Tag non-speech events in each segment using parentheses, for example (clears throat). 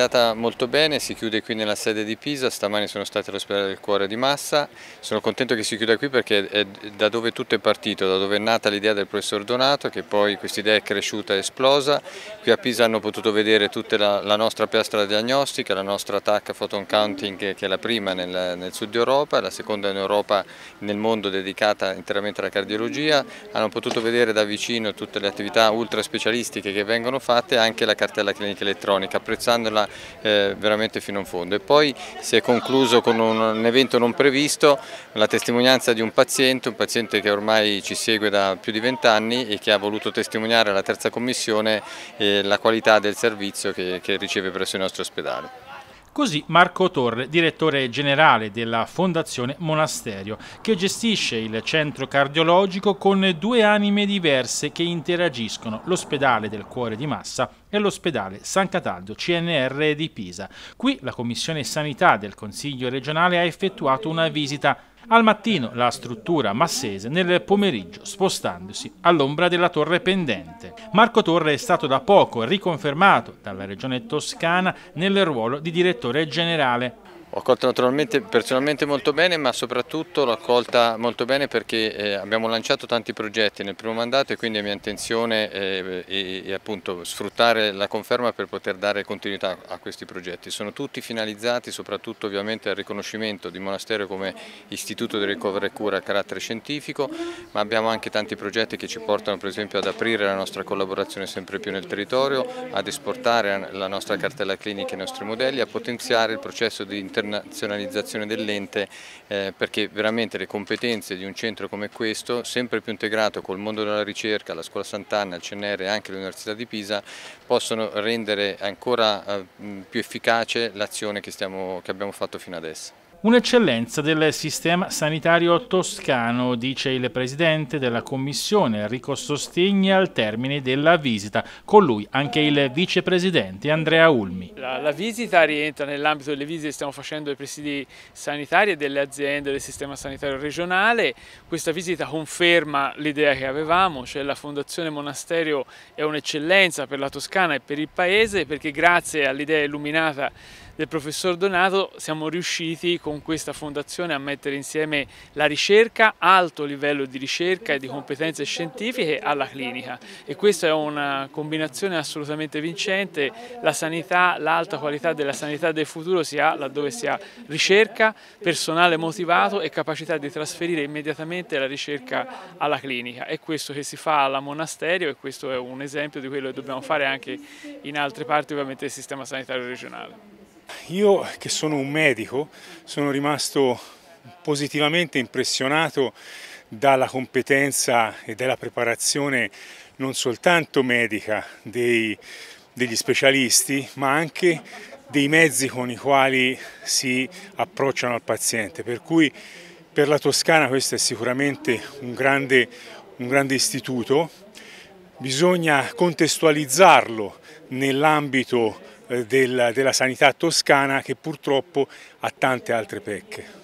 andata molto bene, si chiude qui nella sede di Pisa, stamani sono stati all'ospedale del cuore di Massa, sono contento che si chiuda qui perché è da dove tutto è partito, da dove è nata l'idea del professor Donato, che poi questa idea è cresciuta e esplosa, qui a Pisa hanno potuto vedere tutta la, la nostra piastra diagnostica, la nostra TAC Photon Counting che, che è la prima nel, nel sud Europa, la seconda in Europa nel mondo dedicata interamente alla cardiologia, hanno potuto vedere da vicino tutte le attività ultra specialistiche che vengono fatte e anche la cartella clinica elettronica, apprezzandola eh, veramente fino in fondo e poi si è concluso con un, un, evento non previsto, la testimonianza di un paziente, un paziente che ormai ci segue da più di vent'anni e che ha voluto testimoniare alla terza commissione eh, la qualità del servizio che, che riceve presso i nostri ospedali. Così Marco Torre, direttore generale della Fondazione Monasterio, che gestisce il centro cardiologico con due anime diverse che interagiscono l'ospedale del cuore di Massa nell'ospedale San Cataldo CNR di Pisa. Qui la Commissione Sanità del Consiglio regionale ha effettuato una visita al mattino la struttura massese, nel pomeriggio spostandosi all'ombra della torre pendente. Marco Torre è stato da poco riconfermato dalla regione toscana nel ruolo di direttore generale ho accolto naturalmente personalmente molto bene ma soprattutto l'ho accolta molto bene perché eh, abbiamo lanciato tanti progetti nel primo mandato e quindi è mia intenzione eh, e, e appunto, sfruttare la conferma per poter dare continuità a questi progetti. Sono tutti finalizzati soprattutto ovviamente al riconoscimento di Monastero come istituto di ricovero e cura a carattere scientifico ma abbiamo anche tanti progetti che ci portano per esempio ad aprire la nostra collaborazione sempre più nel territorio, ad esportare la nostra cartella clinica e i nostri modelli, a potenziare il processo di intervento internazionalizzazione dell'ente eh, perché veramente le competenze di un centro come questo, sempre più integrato col mondo della ricerca, la Scuola Sant'Anna, il CNR e anche l'Università di Pisa, possono rendere ancora eh, più efficace l'azione che, che abbiamo fatto fino adesso. Un'eccellenza del sistema sanitario toscano, dice il presidente della commissione Enrico Sostegni al termine della visita, con lui anche il vicepresidente Andrea Ulmi. La, la visita rientra nell'ambito delle visite che stiamo facendo ai presidi sanitari e delle aziende del sistema sanitario regionale. Questa visita conferma l'idea che avevamo, cioè la Fondazione Monasterio è un'eccellenza per la Toscana e per il Paese perché grazie all'idea illuminata del professor Donato siamo riusciti con questa fondazione a mettere insieme la ricerca, alto livello di ricerca e di competenze scientifiche alla clinica e questa è una combinazione assolutamente vincente, la sanità, l'alta qualità della sanità del futuro si ha laddove si ha ricerca, personale motivato e capacità di trasferire immediatamente la ricerca alla clinica. È questo che si fa alla monasterio e questo è un esempio di quello che dobbiamo fare anche in altre parti ovviamente del sistema sanitario regionale. Io che sono un medico sono rimasto positivamente impressionato dalla competenza e dalla preparazione non soltanto medica dei, degli specialisti ma anche dei mezzi con i quali si approcciano al paziente per cui per la Toscana questo è sicuramente un grande, un grande istituto bisogna contestualizzarlo nell'ambito della, della sanità toscana che purtroppo ha tante altre pecche.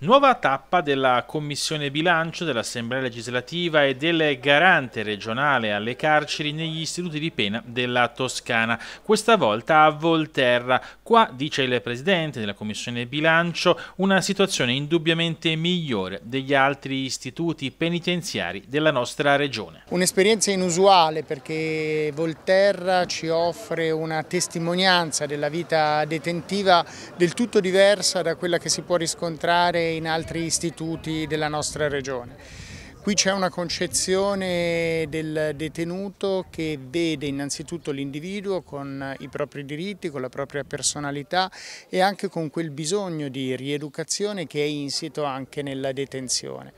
Nuova tappa della Commissione Bilancio dell'Assemblea legislativa e del Garante regionale alle carceri negli istituti di pena della Toscana, questa volta a Volterra. Qua, dice il Presidente della Commissione Bilancio, una situazione indubbiamente migliore degli altri istituti penitenziari della nostra regione. Un'esperienza inusuale perché Volterra ci offre una testimonianza della vita detentiva del tutto diversa da quella che si può riscontrare in altri istituti della nostra regione. Qui c'è una concezione del detenuto che vede innanzitutto l'individuo con i propri diritti, con la propria personalità e anche con quel bisogno di rieducazione che è insito anche nella detenzione.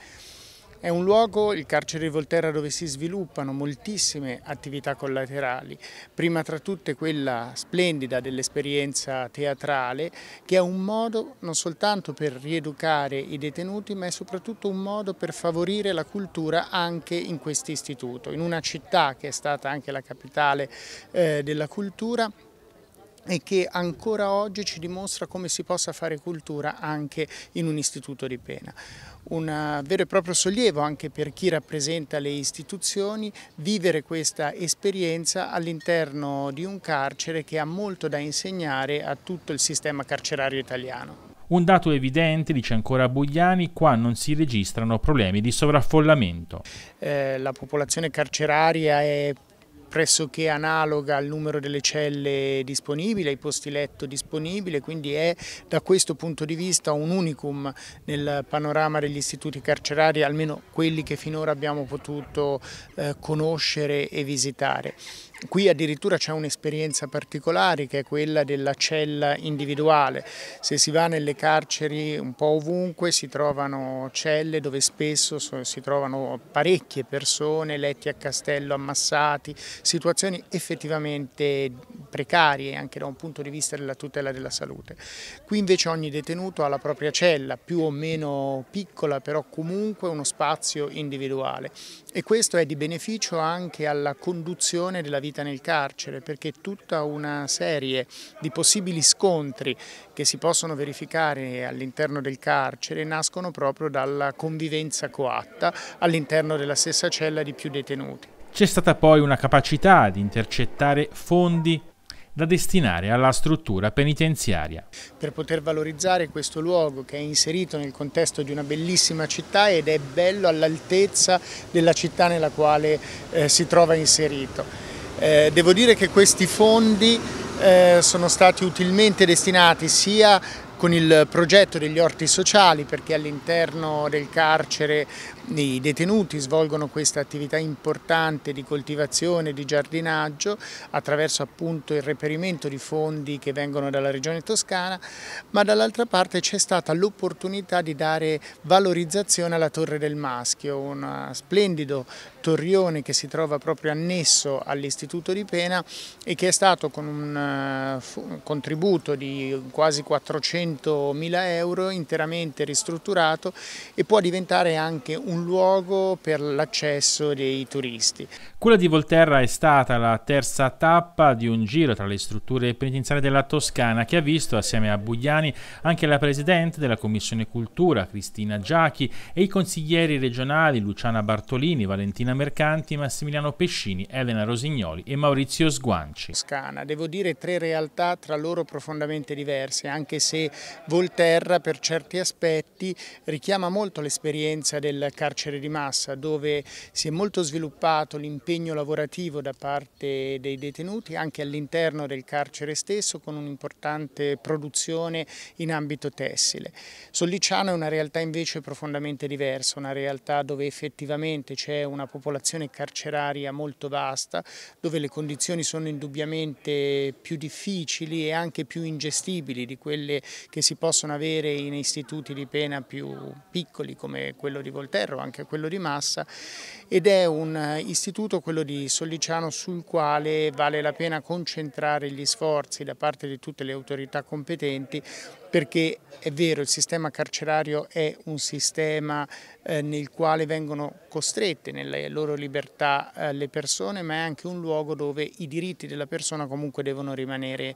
È un luogo, il carcere di Volterra, dove si sviluppano moltissime attività collaterali, prima tra tutte quella splendida dell'esperienza teatrale, che è un modo non soltanto per rieducare i detenuti, ma è soprattutto un modo per favorire la cultura anche in questo istituto. In una città che è stata anche la capitale eh, della cultura, e che ancora oggi ci dimostra come si possa fare cultura anche in un istituto di pena. Un eh, vero e proprio sollievo anche per chi rappresenta le istituzioni vivere questa esperienza all'interno di un carcere che ha molto da insegnare a tutto il sistema carcerario italiano. Un dato evidente, dice ancora Bugliani, qua non si registrano problemi di sovraffollamento. Eh, la popolazione carceraria è pressoché analoga al numero delle celle disponibili, ai posti letto disponibili, quindi è da questo punto di vista un unicum nel panorama degli istituti carcerari, almeno quelli che finora abbiamo potuto eh, conoscere e visitare. Qui addirittura c'è un'esperienza particolare che è quella della cella individuale. Se si va nelle carceri un po' ovunque si trovano celle dove spesso si trovano parecchie persone, letti a castello ammassati, situazioni effettivamente precarie anche da un punto di vista della tutela della salute. Qui invece ogni detenuto ha la propria cella, più o meno piccola, però comunque uno spazio individuale e questo è di beneficio anche alla conduzione della vita vita nel carcere, perché tutta una serie di possibili scontri che si possono verificare all'interno del carcere nascono proprio dalla convivenza coatta all'interno della stessa cella di più detenuti. C'è stata poi una capacità di intercettare fondi da destinare alla struttura penitenziaria. Per poter valorizzare questo luogo che è inserito nel contesto di una bellissima città ed è bello all'altezza della città nella quale eh, si trova inserito. Eh, devo dire che questi fondi eh, sono stati utilmente destinati sia con il progetto degli orti sociali perché all'interno del carcere i detenuti svolgono questa attività importante di coltivazione, di giardinaggio attraverso appunto il reperimento di fondi che vengono dalla regione toscana, ma dall'altra parte c'è stata l'opportunità di dare valorizzazione alla Torre del Maschio, un splendido torrione che si trova proprio annesso all'istituto di pena e che è stato con un contributo di quasi 400 mila euro interamente ristrutturato e può diventare anche un un luogo per l'accesso dei turisti. Quella di Volterra è stata la terza tappa di un giro tra le strutture penitenziarie della Toscana che ha visto assieme a Bugliani anche la Presidente della Commissione Cultura Cristina Giachi e i consiglieri regionali Luciana Bartolini, Valentina Mercanti, Massimiliano Pescini, Elena Rosignoli e Maurizio Sguanci. Toscana, devo dire tre realtà tra loro profondamente diverse anche se Volterra per certi aspetti richiama molto l'esperienza del carcere di massa dove si è molto sviluppato l'impegno lavorativo da parte dei detenuti anche all'interno del carcere stesso con un'importante produzione in ambito tessile. Solliciano è una realtà invece profondamente diversa, una realtà dove effettivamente c'è una popolazione carceraria molto vasta, dove le condizioni sono indubbiamente più difficili e anche più ingestibili di quelle che si possono avere in istituti di pena più piccoli come quello di Volterra ferro, anche quello di massa ed è un eh, istituto, quello di Sollicciano, sul quale vale la pena concentrare gli sforzi da parte di tutte le autorità competenti perché è vero il sistema carcerario è un sistema eh, nel quale vengono costrette nelle loro libertà eh, le persone ma è anche un luogo dove i diritti della persona comunque devono rimanere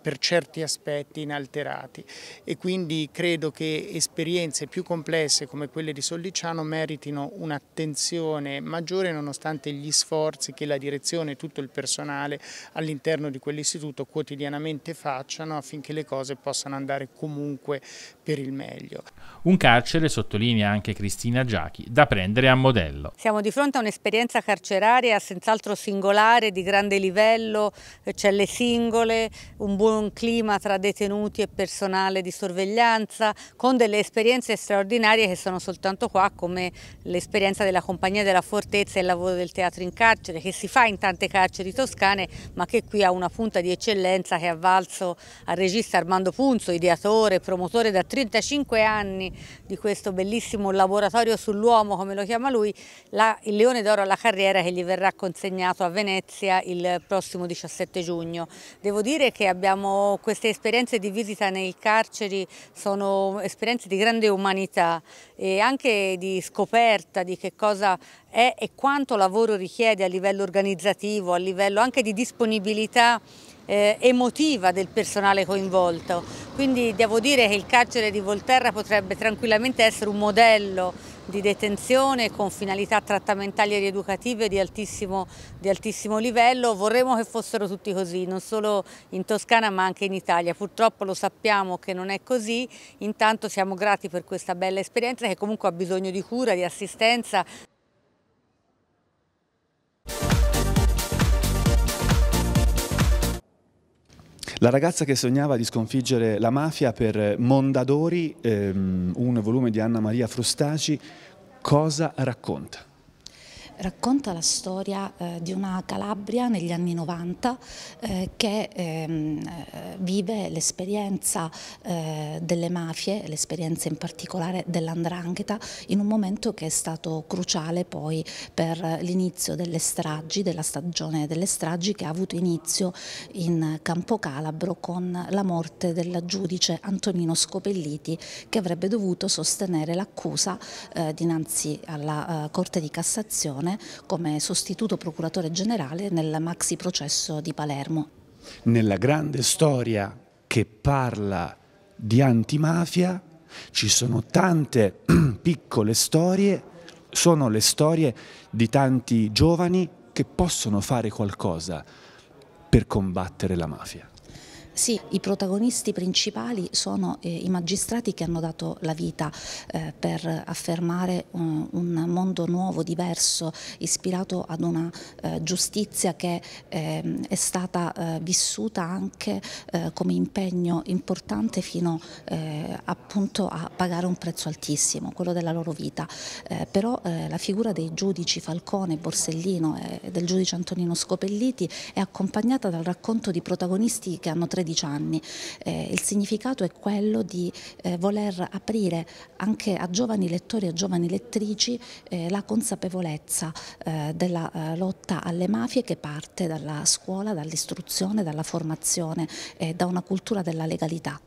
per certi aspetti inalterati e quindi credo che esperienze più complesse come quelle di Sollicciano meritino un'attenzione pressione maggiore nonostante gli sforzi che la direzione e tutto il personale all'interno di quell'istituto quotidianamente facciano affinché le cose possano andare comunque per il meglio. Un carcere, sottolinea anche Cristina Giachi, da prendere a modello. Siamo di fronte a un'esperienza carceraria senz'altro singolare, di grande livello, eh, celle singole, un buon clima tra detenuti e personale di sorveglianza, con delle esperienze straordinarie che sono soltanto qua, come l'esperienza della Compagnia della Fortezza e il lavoro del teatro in carcere, che si fa in tante carceri toscane, ma che qui ha una punta di eccellenza che ha valso al regista Armando Punzo, ideatore, promotore d'attività 35 anni di questo bellissimo laboratorio sull'uomo, come lo chiama lui, la, il Leone d'Oro alla carriera che gli verrà consegnato a Venezia il prossimo 17 giugno. Devo dire che abbiamo queste esperienze di visita nei carceri, sono esperienze di grande umanità e anche di scoperta di che cosa è e quanto lavoro richiede a livello organizzativo, a livello anche di disponibilità eh, emotiva del personale coinvolto. Quindi devo dire che il carcere di Volterra potrebbe tranquillamente essere un modello di detenzione con finalità trattamentali e rieducative di altissimo, di altissimo livello. Vorremmo che fossero tutti così, non solo in Toscana ma anche in Italia. Purtroppo lo sappiamo che non è così, intanto siamo grati per questa bella esperienza che comunque ha bisogno di cura, di assistenza. La ragazza che sognava di sconfiggere la mafia per Mondadori, ehm, un volume di Anna Maria Frustaci, cosa racconta? racconta la storia eh, di una Calabria negli anni 90 eh, che ehm, eh, vive l'esperienza eh, delle mafie, l'esperienza in particolare dell'andrangheta, in un momento che è stato cruciale poi per l'inizio delle stragi, della stagione delle stragi che ha avuto inizio in Campo Calabro con la morte della giudice Antonino Scopelliti che avrebbe dovuto sostenere l'accusa eh, dinanzi alla eh, Corte di Cassazione Cassazione come sostituto procuratore generale nel maxi processo di Palermo. Nella grande storia che parla di antimafia ci sono tante (clears throat) piccole storie, sono le storie di tanti giovani che possono fare qualcosa per combattere la mafia. Sì, i protagonisti principali sono eh, i magistrati che hanno dato la vita eh, per affermare un, eh, un, mondo nuovo, diverso, ispirato ad una eh, giustizia che ehm, è stata eh, vissuta anche eh, come impegno importante fino appunto a pagare un prezzo altissimo, quello della loro vita. però la figura dei giudici Falcone, Borsellino e del giudice Antonino Scopelliti è accompagnata dal racconto di protagonisti che hanno tre 13 anni. Eh, il significato è quello di eh, voler aprire anche a giovani lettori e a giovani lettrici eh, la consapevolezza eh, della eh, lotta alle mafie che parte dalla scuola, dall'istruzione, dalla formazione e da una cultura della legalità.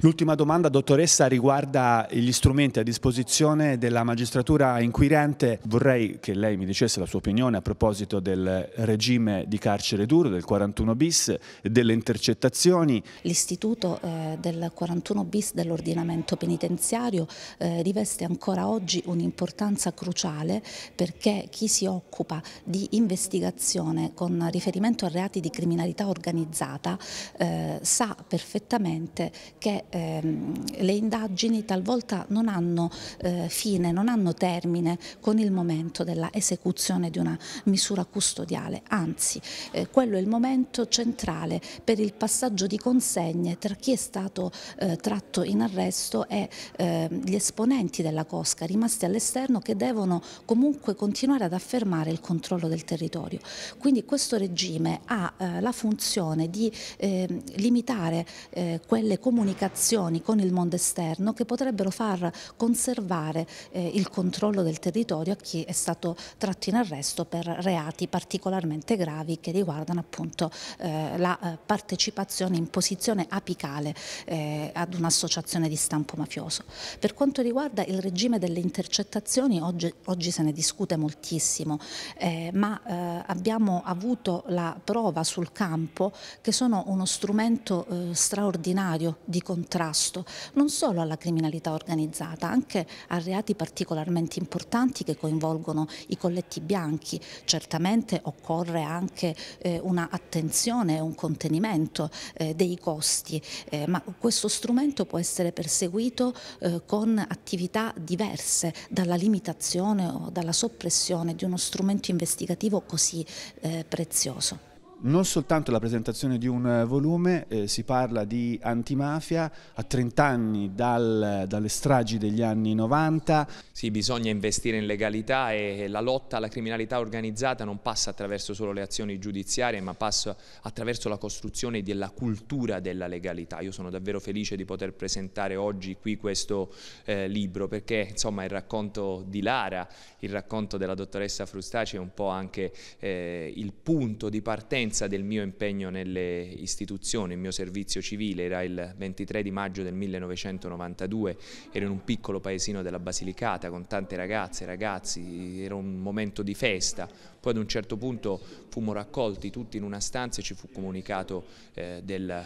L'ultima domanda, dottoressa, riguarda gli strumenti a disposizione della magistratura inquirente. Vorrei che lei mi dicesse la sua opinione a proposito del regime di carcere duro, del 41 bis, e delle intercettazioni. L'istituto eh, del 41 bis dell'ordinamento penitenziario eh, riveste ancora oggi un'importanza cruciale perché chi si occupa di investigazione con riferimento a reati di criminalità organizzata eh, sa perfettamente che ehm, le indagini talvolta non hanno eh, fine, non hanno termine con il momento della esecuzione di una misura custodiale, anzi eh, quello è il momento centrale per il passaggio di consegne tra chi è stato eh, tratto in arresto e ehm, gli esponenti della Cosca rimasti all'esterno che devono comunque continuare ad affermare il controllo del territorio. Quindi questo regime ha eh, la funzione di ehm, limitare eh, quelle comunicazioni relazioni con il mondo esterno che potrebbero far conservare eh, il controllo del territorio a chi è stato tratto in arresto per reati particolarmente gravi che riguardano appunto eh, la eh, partecipazione in posizione apicale eh, ad un'associazione di stampo mafioso. Per quanto riguarda il regime delle intercettazioni oggi, oggi se ne discute moltissimo eh, ma eh, abbiamo avuto la prova sul campo che sono uno strumento straordinario di controllo contrasto non solo alla criminalità organizzata, anche a reati particolarmente importanti che coinvolgono i colletti bianchi. Certamente occorre anche eh, un'attenzione e un contenimento eh, dei costi, eh, ma questo strumento può essere perseguito eh, con attività diverse dalla limitazione o dalla soppressione di uno strumento investigativo così eh, prezioso non soltanto la presentazione di un eh, volume, eh, si parla di antimafia a 30 anni dal, dalle stragi degli anni 90. Sì, bisogna investire in legalità e la lotta alla criminalità organizzata non passa attraverso solo le azioni giudiziarie, ma passa attraverso la costruzione della cultura della legalità. Io sono davvero felice di poter presentare oggi qui questo eh, libro, perché insomma il racconto di Lara, il racconto della dottoressa Frustaci è un po' anche eh, il punto di partenza conoscenza del mio impegno nelle istituzioni, il mio servizio civile era il 23 di maggio del 1992, ero in un piccolo paesino della Basilicata con tante ragazze e ragazzi, era un momento di festa, poi ad un certo punto fummo raccolti tutti in una stanza e ci fu comunicato eh, del, eh,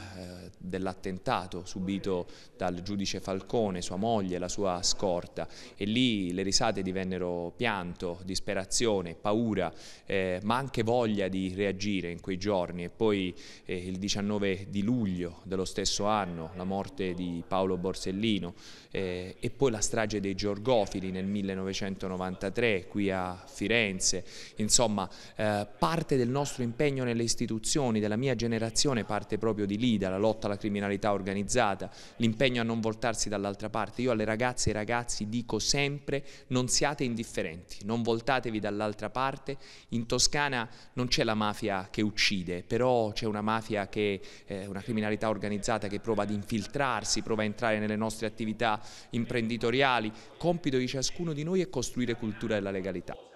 dell'attentato subito dal giudice Falcone, sua moglie, la sua scorta e lì le risate divennero pianto, disperazione, paura, eh, ma anche voglia di reagire in quei giorni e poi eh, il 19 di luglio dello stesso anno la morte di Paolo Borsellino eh, e poi la strage dei Giorgofili nel 1993 qui a Firenze, insomma insomma eh, parte del nostro impegno nelle istituzioni, della mia generazione parte proprio di lì, dalla lotta alla criminalità organizzata, l'impegno a non voltarsi dall'altra parte. Io alle ragazze e ai ragazzi dico sempre non siate indifferenti, non voltatevi dall'altra parte. In Toscana non c'è la mafia che uccide, però c'è una mafia che, eh, una criminalità organizzata che prova ad infiltrarsi, prova a entrare nelle nostre attività imprenditoriali. Compito di ciascuno di noi è costruire cultura della legalità.